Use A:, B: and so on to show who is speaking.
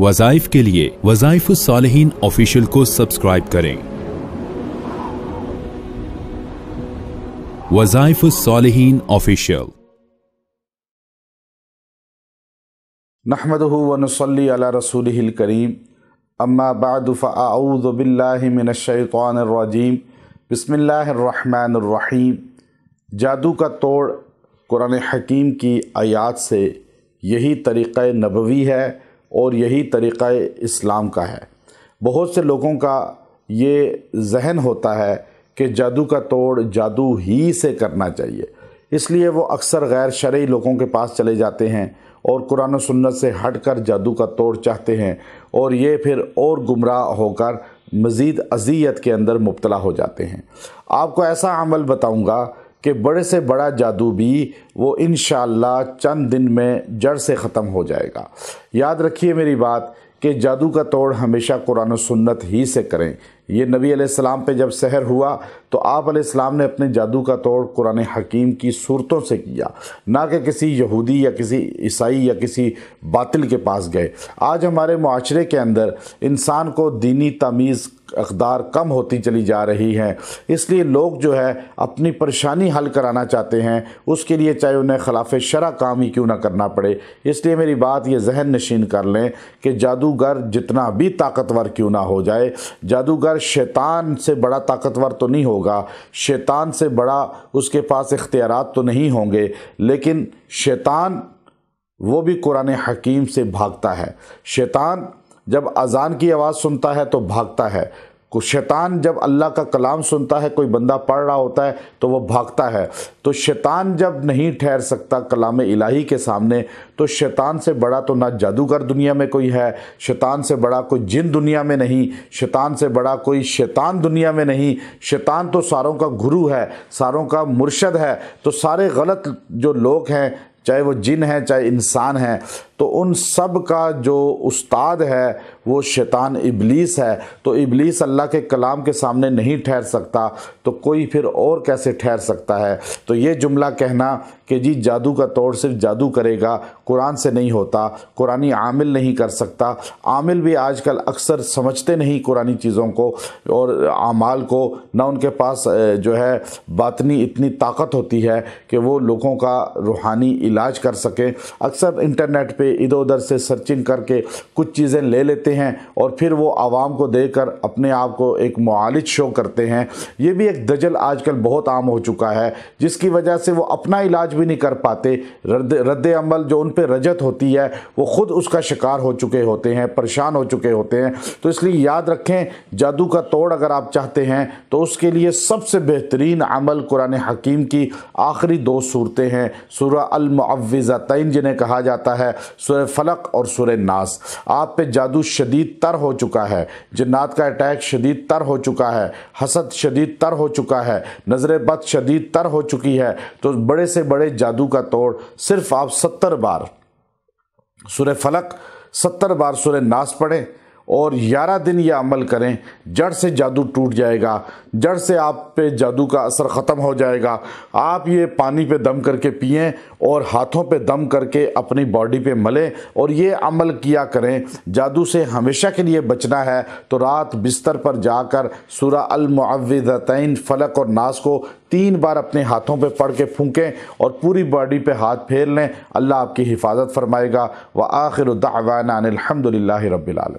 A: वजाइफ के लिए वजाइफ सालहीन ऑफिशियल को सब्सक्राइब करें वजाइफ सालहीन ऑफिशियल अला रसूल करीम अम्मा बादफ़ाउज़बिल्लिमिनशैतरजीम बसमीम जादू का तोड़ कुरान हकीम की आयात से यही तरीक़ नबवी है और यही तरीक़ा इस्लाम का है बहुत से लोगों का ये जहन होता है कि जादू का तोड़ जादू ही से करना चाहिए इसलिए वो अक्सर गैर शर्य लोगों के पास चले जाते हैं और कुरान सुन्नत से हट कर जादू का तोड़ चाहते हैं और ये फिर और गुमराह होकर मज़ीद अजियत के अंदर मुबतला हो जाते हैं आपको ऐसा अमल बताऊँगा कि बड़े से बड़ा जादू भी वो इन चंद दिन में जड़ से ख़त्म हो जाएगा याद रखिए मेरी बात कि जादू का तोड़ हमेशा कुरान सुन्नत ही से करें ये नबी आसमाम पे जब सहर हुआ तो आप अलैहिस्सलाम ने अपने जादू का तोड़ कुरान हकीम की सूरतों से किया ना कि किसी यहूदी या किसी ईसाई या किसी बातिल के पास गए आज हमारे माशरे के अंदर इंसान को दीनी तमीज़ अकदार कम होती चली जा रही है इसलिए लोग जो है अपनी परेशानी हल कराना चाहते हैं उसके लिए चाहे उन्हें खिलाफ शरा काम ही क्यों ना करना पड़े इसलिए मेरी बात ये जहन नशीन कर लें कि जादूगर जितना भी ताकतवर क्यों ना हो जाए जादूगर पर शैतान से बड़ा ताकतवर तो नहीं होगा शैतान से बड़ा उसके पास इख्तियार तो नहीं होंगे लेकिन शैतान वो भी कुरान हकीम से भागता है शैतान जब अज़ान की आवाज़ सुनता है तो भागता है शैतान जब अल्लाह का कलाम सुनता है कोई बंदा पढ़ रहा होता है तो वह भागता है तो शैतान जब नहीं ठहर सकता कलाम इलाही के सामने तो शैतान से बड़ा तो ना जादूगर दुनिया में कोई है शैतान से बड़ा कोई जिन दुनिया में नहीं शैतान से बड़ा कोई शैतान दुनिया में नहीं शैतान तो सारों का गुरु है सारों का मुर्शद है तो सारे गलत जो लोग हैं चाहे वो जिन हैं चाहे इंसान हैं तो उन सब का जो उस्ताद है वो शैतान इबलीस है तो इबलीस अल्लाह के कलाम के सामने नहीं ठहर सकता तो कोई फिर और कैसे ठहर सकता है तो ये जुमला कहना कि जी जादू का तोड़ सिर्फ जादू करेगा कुरान से नहीं होता कुरानी आमिल नहीं कर सकता आमिल भी आजकल अक्सर समझते नहीं कुरानी चीज़ों को और आमाल को ना उनके पास जो है बातनी इतनी ताकत होती है कि वो लोगों का रूहानी इलाज कर सकें अक्सर इंटरनेट पे पे इधर उधर से सर्चिंग करके कुछ चीज़ें ले लेते हैं और फिर वो आवाम को देकर अपने आप को एक मालिज शो करते हैं ये भी एक दजल आजकल बहुत आम हो चुका है जिसकी वजह से वो अपना इलाज भी नहीं कर पाते रद्द अमल जो उन पर रजत होती है वो ख़ुद उसका शिकार हो चुके होते हैं परेशान हो चुके होते हैं तो इसलिए याद रखें जादू का तोड़ अगर आप चाहते हैं तो उसके लिए सबसे बेहतरीन अमल कुरान हकीम की आखिरी दो सूरतें हैं सूर्य तय जिन्हें कहा जाता है सुर फलक और सुर नास आप पे जादू शदीद तर हो चुका है जन्नात का अटैक शदीद तर हो चुका है हसद शदीद तर हो चुका है नज़र बद शदीद तर हो चुकी है तो बड़े से बड़े जादू का तोड़ सिर्फ आप सत्तर बार सुर फलक सत्तर बार सुर नास पढ़ें और ग्यारह दिन यह अमल करें जड़ से जादू टूट जाएगा जड़ से आप पे जादू का असर ख़त्म हो जाएगा आप ये पानी पे दम करके पिएं और हाथों पे दम करके अपनी बॉडी पे मलें और ये अमल किया करें जादू से हमेशा के लिए बचना है तो रात बिस्तर पर जाकर सूरा अलमुआवदतैन फलक और नास को तीन बार अपने हाथों पे पढ़ के फूकें और पूरी बॉडी पे हाथ फेर लें अल्लाह आपकी हिफाजत फरमाएगा व आखिर दावाना अनिलहमदिल्ला रबाल